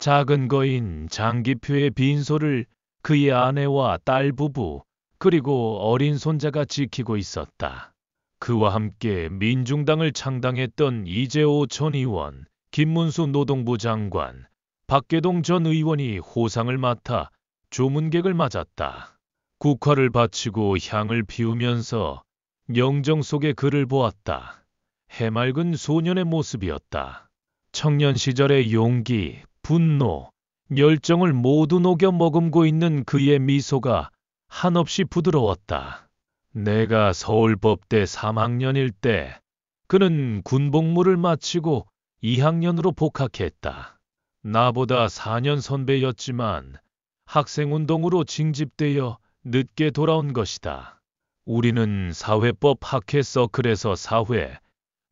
작은 거인 장기표의 빈소를 그의 아내와 딸 부부 그리고 어린 손자가 지키고 있었다. 그와 함께 민중당을 창당했던 이재호 전 의원, 김문수 노동부 장관, 박계동 전 의원이 호상을 맡아 조문객을 맞았다. 국화를 바치고 향을 피우면서 영정 속에 그를 보았다. 해맑은 소년의 모습이었다. 청년 시절의 용기, 분노, 열정을 모두 녹여 머금고 있는 그의 미소가 한없이 부드러웠다. 내가 서울법대 3학년일 때 그는 군복무를 마치고 2학년으로 복학했다. 나보다 4년 선배였지만 학생운동으로 징집되어 늦게 돌아온 것이다. 우리는 사회법 학회 서클에서 사회,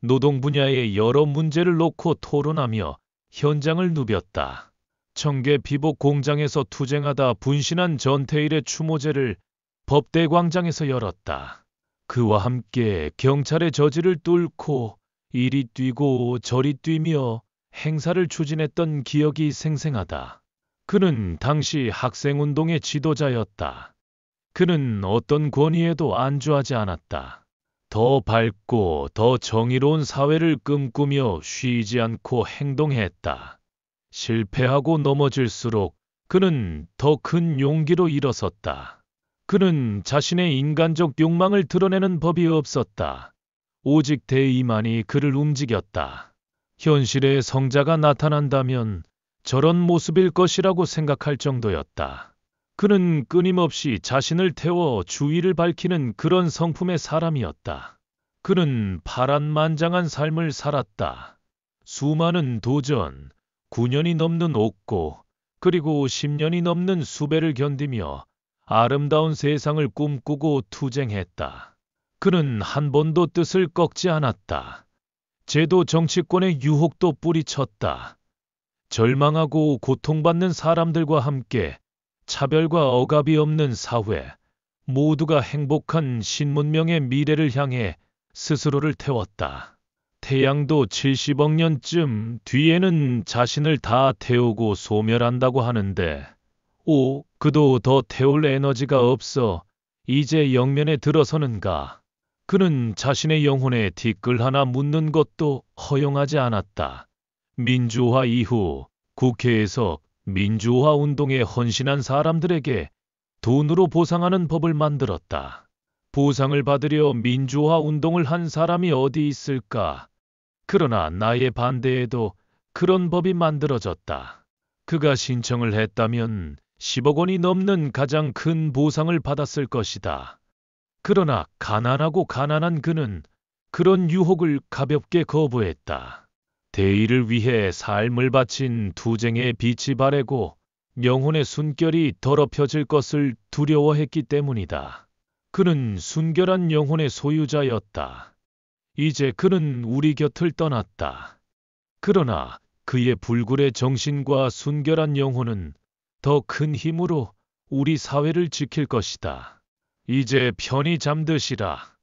노동 분야의 여러 문제를 놓고 토론하며 현장을 누볐다. 청계 비복 공장에서 투쟁하다 분신한 전태일의 추모제를 법대 광장에서 열었다. 그와 함께 경찰의 저지를 뚫고 이리 뛰고 저리 뛰며 행사를 추진했던 기억이 생생하다. 그는 당시 학생운동의 지도자였다. 그는 어떤 권위에도 안주하지 않았다. 더 밝고 더 정의로운 사회를 꿈꾸며 쉬지 않고 행동했다. 실패하고 넘어질수록 그는 더 큰 용기로 일어섰다. 그는 자신의 인간적 욕망을 드러내는 법이 없었다. 오직 대의만이 그를 움직였다. 현실의 성자가 나타난다면 저런 모습일 것이라고 생각할 정도였다. 그는 끊임없이 자신을 태워 주위를 밝히는 그런 성품의 사람이었다. 그는 파란만장한 삶을 살았다. 수많은 도전, 9년이 넘는 옥고, 그리고 10년이 넘는 수배를 견디며 아름다운 세상을 꿈꾸고 투쟁했다. 그는 한 번도 뜻을 꺾지 않았다. 제도 정치권의 유혹도 뿌리쳤다. 절망하고 고통받는 사람들과 함께 차별과 억압이 없는 사회, 모두가 행복한 신문명의 미래를 향해 스스로를 태웠다. 태양도 70억 년쯤 뒤에는 자신을 다 태우고 소멸한다고 하는데, 오, 그도 더 태울 에너지가 없어 이제 영면에 들어서는가. 그는 자신의 영혼에 뒤끌 하나 묻는 것도 허용하지 않았다. 민주화 이후 국회에서 민주화 운동에 헌신한 사람들에게 돈으로 보상하는 법을 만들었다. 보상을 받으려 민주화 운동을 한 사람이 어디 있을까? 그러나 나의 반대에도 그런 법이 만들어졌다. 그가 신청을 했다면 10억 원이 넘는 가장 큰 보상을 받았을 것이다. 그러나 가난하고 가난한 그는 그런 유혹을 가볍게 거부했다. 대의를 위해 삶을 바친 투쟁의 빛이 바래고 영혼의 순결이 더럽혀질 것을 두려워했기 때문이다. 그는 순결한 영혼의 소유자였다. 이제 그는 우리 곁을 떠났다. 그러나 그의 불굴의 정신과 순결한 영혼은 더 큰 힘으로 우리 사회를 지킬 것이다. 이제 편히 잠드시라.